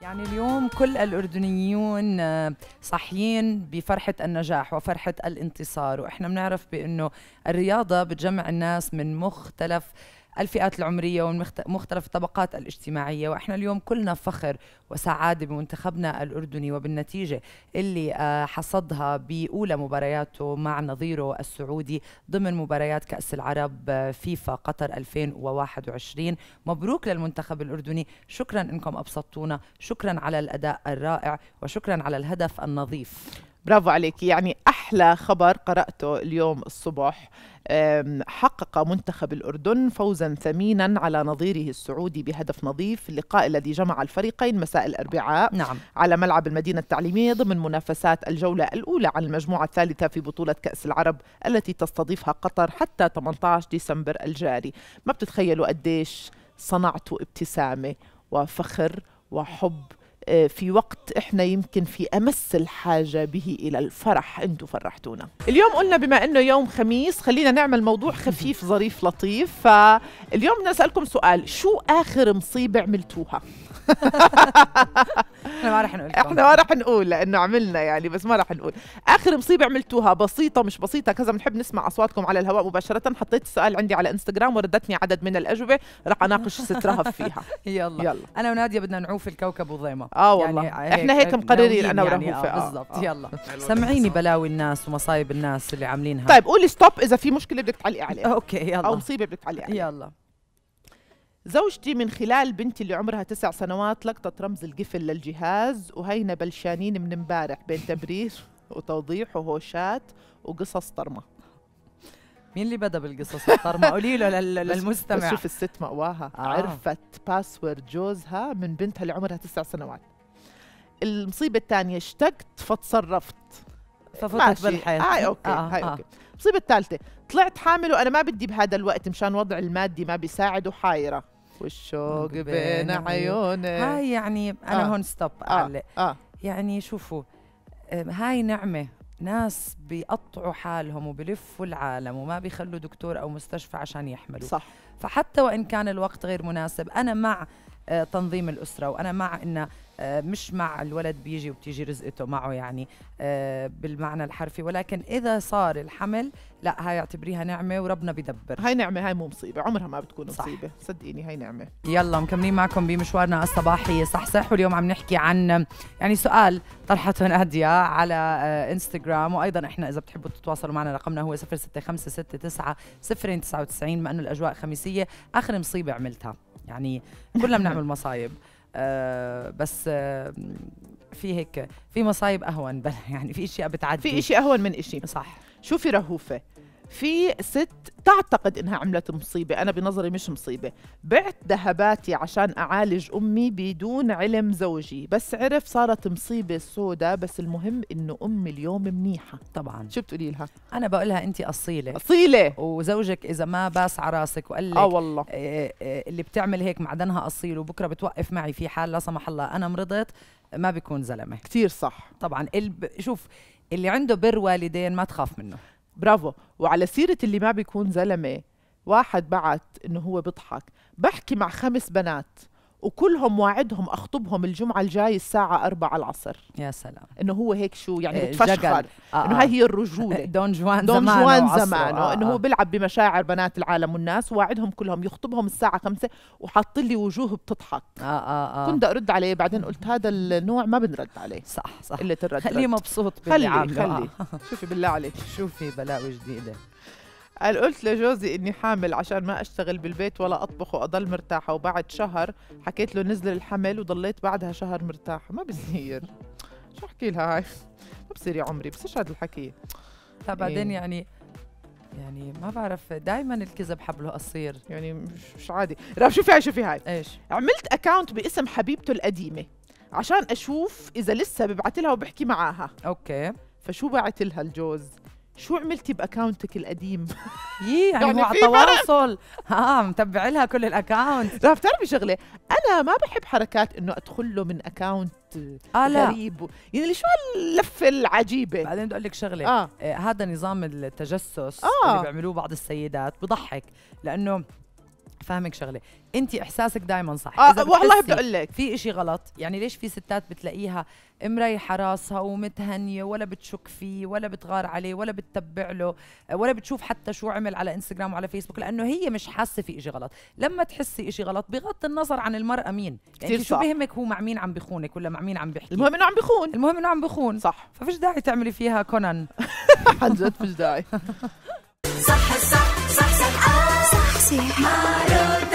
يعني اليوم كل الأردنيون آه، صاحيين بفرحة النجاح وفرحة الانتصار وإحنا بنعرف بأنه الرياضة بتجمع الناس من مختلف الفئات العمرية ومختلف الطبقات الاجتماعية وإحنا اليوم كلنا فخر وسعادة بمنتخبنا الأردني وبالنتيجة اللي آه، حصدها بأولى مبارياته مع نظيره السعودي ضمن مباريات كأس العرب آه، فيفا قطر 2021 مبروك للمنتخب الأردني شكرا أنكم أبسطتونا شكرا على الأداء الرائع وشكرا على الهدف النظيف برافو عليك يعني أحلى خبر قرأته اليوم الصبح حقق منتخب الأردن فوزا ثمينا على نظيره السعودي بهدف نظيف في اللقاء الذي جمع الفريقين مساء الأربعاء نعم. على ملعب المدينة التعليمية ضمن منافسات الجولة الأولى عن المجموعة الثالثة في بطولة كأس العرب التي تستضيفها قطر حتى 18 ديسمبر الجاري ما بتتخيلوا قديش صنعتوا ابتسامة وفخر وحب آه، في وقت احنا يمكن في امس الحاجه به الى الفرح انتم فرحتونا اليوم قلنا بما انه يوم خميس خلينا نعمل موضوع خفيف ظريف لطيف فاليوم بدنا نسالكم سؤال شو اخر مصيبه عملتوها احنا ما راح نقول احنا ما راح نقول لانه عملنا يعني بس ما راح نقول اخر مصيبه عملتوها بسيطه مش بسيطه كذا بنحب نسمع اصواتكم على الهواء مباشره حطيت السؤال عندي على انستغرام وردتني عدد من الاجوبه راح اناقش ست رهف فيها يلا. يلا انا وناديه بدنا نعوف الكوكب وضيمه اه والله يعني هيك احنا هيك مقررين انا ورهوفه يعني آه, آه،, آه. بالضبط آه. يلا سمعيني بلاوي الناس ومصايب الناس اللي عاملينها طيب قولي ستوب اذا في مشكله بدك تعلقي عليها اوكي يلا او مصيبه بدك تعلقي عليها يلا زوجتي من خلال بنتي اللي عمرها تسع سنوات لقطت رمز القفل للجهاز وهينا بلشانين من امبارح بين تبرير وتوضيح وهوشات وقصص طرمة مين اللي بدا بالقصص الطرمة قولي له للمستمع شوف الست مأواها آه. عرفت باسورد جوزها من بنتها اللي عمرها تسع سنوات المصيبة الثانية اشتقت فتصرفت ففتت بالحياة هاي آه، أوكي آه. آه، هاي آه. أوكي المصيبة الثالثة طلعت حامل وانا ما بدي بهذا الوقت مشان وضع المادي ما بيساعد وحايره والشوق بين عيوني هاي يعني انا آه. هون ستوب اعلق آه. آه. يعني شوفوا هاي نعمه ناس بيقطعوا حالهم وبلفوا العالم وما بيخلوا دكتور او مستشفى عشان يحملوا صح فحتى وان كان الوقت غير مناسب انا مع أه، تنظيم الاسره وانا مع ان آه، مش مع الولد بيجي وبتيجي رزقته معه يعني آه، بالمعنى الحرفي ولكن إذا صار الحمل لا هاي اعتبريها نعمة وربنا بدبر هاي نعمة هاي مو مصيبة عمرها ما بتكون مصيبة صح. صدقيني هاي نعمة يلا مكملين معكم بمشوارنا الصباحي صحصح واليوم عم نحكي عن يعني سؤال طرحته نادية على انستغرام آه، وأيضا إحنا إذا بتحبوا تتواصلوا معنا رقمنا هو 06569 بما ما أنه الأجواء خميسية آخر مصيبة عملتها يعني كلنا بنعمل مصايب آه، بس آه، في هيك في مصايب اهون بلا يعني في اشياء بتعدي في اشياء اهون من اشي صح شوفي رهوفه في ست تعتقد انها عملت مصيبه انا بنظري مش مصيبه بعت ذهباتي عشان اعالج امي بدون علم زوجي بس عرف صارت مصيبه سوداء بس المهم انه امي اليوم منيحه طبعا شو بتقولي لها انا بقول لها انت اصيله اصيله وزوجك اذا ما باس على راسك وقال لك اه والله إيه اللي بتعمل هيك معدنها اصيل وبكره بتوقف معي في حال لا سمح الله انا مرضت ما بيكون زلمه كثير صح طبعا شوف اللي عنده بر والدين ما تخاف منه برافو وعلى سيرة اللي ما بيكون زلمة واحد بعت إنه هو بيضحك بحكي مع خمس بنات وكلهم واعدهم اخطبهم الجمعه الجاي الساعه 4 العصر يا سلام انه هو هيك شو يعني بتفشخر إيه، آه انه هاي هي الرجوله دون جوان دون زمانه جوان زمانه آه انه هو آه. بيلعب بمشاعر بنات العالم والناس واعدهم كلهم يخطبهم الساعه 5 وحاط لي وجوه بتضحك آه آه آه كنت ارد عليه بعدين قلت هذا النوع ما بنرد عليه صح صح قله الرد خليه مبسوط باللي خلي خلي آه. شوفي بالله عليك شوفي بلاوي جديده قال قلت لجوزي اني حامل عشان ما اشتغل بالبيت ولا اطبخ واضل مرتاحه وبعد شهر حكيت له نزل الحمل وضليت بعدها شهر مرتاحه ما بصير شو احكي لها هاي ما بصير يا عمري بس هذا الحكي لا بعدين إيه. يعني يعني ما بعرف دائما الكذب حبله قصير يعني مش عادي رب شوفي هاي شوفي هاي ايش عملت اكاونت باسم حبيبته القديمه عشان اشوف اذا لسه ببعت لها وبحكي معاها اوكي فشو بعت لها الجوز شو عملتي باكونتك القديم؟ يي إيه، يعني, يعني هو على التواصل اه متبع لها كل الاكونت لا بتعرفي شغله انا ما بحب حركات انه ادخل له من اكونت آه غريب و... يعني شو هاللفه العجيبه بعدين بدي اقول لك شغله آه. آه هذا نظام التجسس آه. اللي بيعملوه بعض السيدات بضحك لانه فاهمك شغله انت احساسك دائما صح آه والله بقول لك في إشي غلط يعني ليش في ستات بتلاقيها مريحه راسها ومتهنيه ولا بتشك فيه ولا بتغار عليه ولا بتتبع له ولا بتشوف حتى شو عمل على انستغرام وعلى فيسبوك لانه هي مش حاسه في إشي غلط لما تحسي إشي غلط بغض النظر عن المراه مين يعني شو بهمك هو مع مين عم بخونك ولا مع مين عم بيحكي المهم انه عم بخون المهم انه عم بخون صح ففيش داعي تعملي فيها كونان عن جد فيش داعي صح نفسي معروض